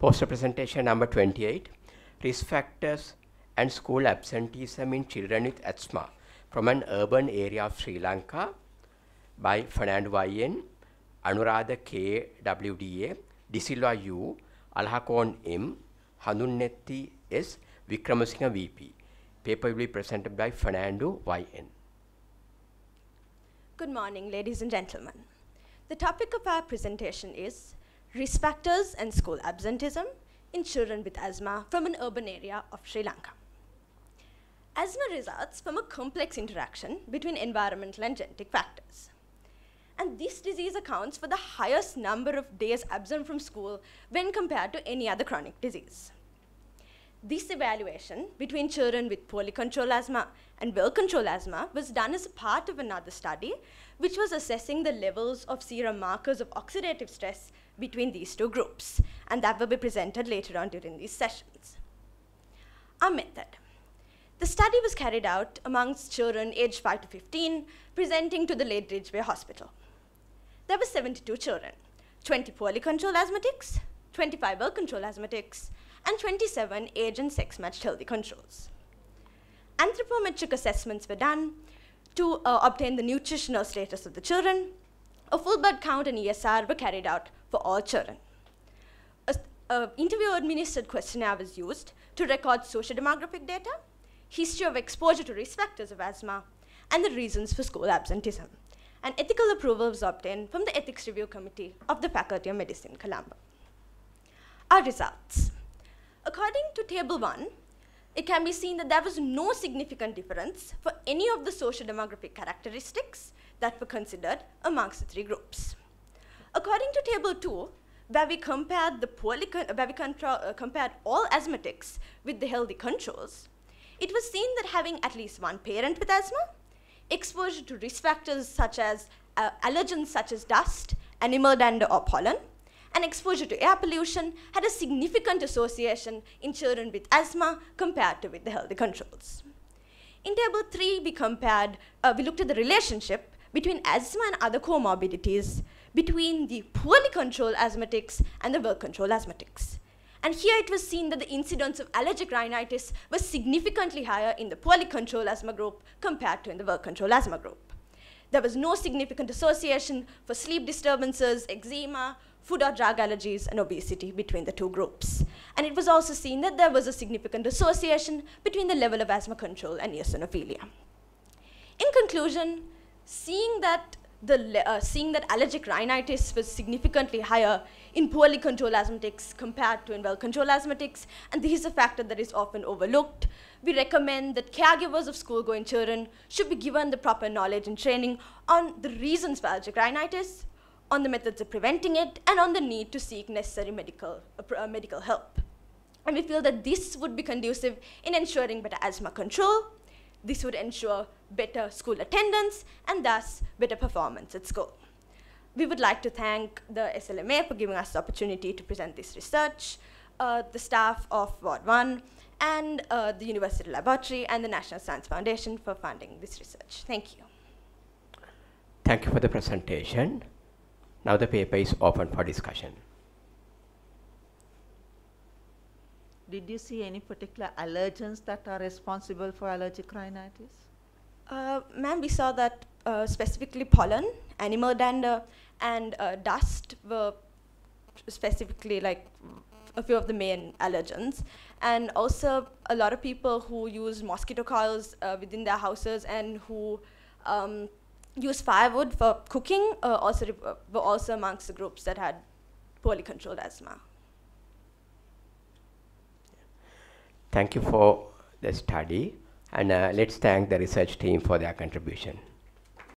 Poster presentation number 28, risk factors and school absenteeism in children with asthma from an urban area of Sri Lanka by Fernand YN, Anuradha K. WDA, Disilva U, Alhakon M, Hanunnetti S, Vikramasinghe VP. Paper will be presented by Fernando YN. Good morning, ladies and gentlemen. The topic of our presentation is risk factors and school absenteeism in children with asthma from an urban area of Sri Lanka. Asthma results from a complex interaction between environmental and genetic factors. And this disease accounts for the highest number of days absent from school when compared to any other chronic disease. This evaluation between children with poorly controlled asthma and well controlled asthma was done as a part of another study, which was assessing the levels of serum markers of oxidative stress between these two groups. And that will be presented later on during these sessions. Our method. The study was carried out amongst children aged 5 to 15, presenting to the Late Ridgeway Hospital. There were 72 children, 20 poorly controlled asthmatics, 25 well-controlled asthmatics, and 27 age and sex matched healthy controls. Anthropometric assessments were done to uh, obtain the nutritional status of the children. A full blood count and ESR were carried out for all children. A, interview-administered questionnaire was used to record socio-demographic data, history of exposure to risk factors of asthma, and the reasons for school absenteeism. An ethical approval was obtained from the Ethics Review Committee of the Faculty of Medicine, Colombo. Our results. According to Table 1, it can be seen that there was no significant difference for any of the social demographic characteristics that were considered amongst the three groups. According to Table 2, where we compared, the poorly where we uh, compared all asthmatics with the healthy controls, it was seen that having at least one parent with asthma, exposure to risk factors such as uh, allergens such as dust, animal dander or pollen, and exposure to air pollution had a significant association in children with asthma compared to with the healthy controls. In table three, we compared, uh, we looked at the relationship between asthma and other comorbidities between the poorly controlled asthmatics and the well-controlled asthmatics. And here it was seen that the incidence of allergic rhinitis was significantly higher in the poorly controlled asthma group compared to in the well-controlled asthma group. There was no significant association for sleep disturbances, eczema, food or drug allergies and obesity between the two groups. And it was also seen that there was a significant association between the level of asthma control and eosinophilia. In conclusion, seeing that the, uh, seeing that allergic rhinitis was significantly higher in poorly controlled asthmatics compared to in well-controlled asthmatics, and this is a factor that is often overlooked. We recommend that caregivers of school-going children should be given the proper knowledge and training on the reasons for allergic rhinitis, on the methods of preventing it, and on the need to seek necessary medical, uh, medical help. And we feel that this would be conducive in ensuring better asthma control, this would ensure better school attendance, and thus better performance at school. We would like to thank the SLMA for giving us the opportunity to present this research, uh, the staff of Ward 1, and uh, the University Laboratory and the National Science Foundation for funding this research. Thank you. Thank you for the presentation. Now the paper is open for discussion. Did you see any particular allergens that are responsible for allergic rhinitis? Uh, Ma'am, we saw that uh, specifically pollen, animal dander, and uh, dust were specifically like a few of the main allergens. And also, a lot of people who use mosquito coils uh, within their houses and who um, Use firewood for cooking uh, also uh, were also amongst the groups that had poorly controlled asthma. Thank you for the study and uh, let's thank the research team for their contribution.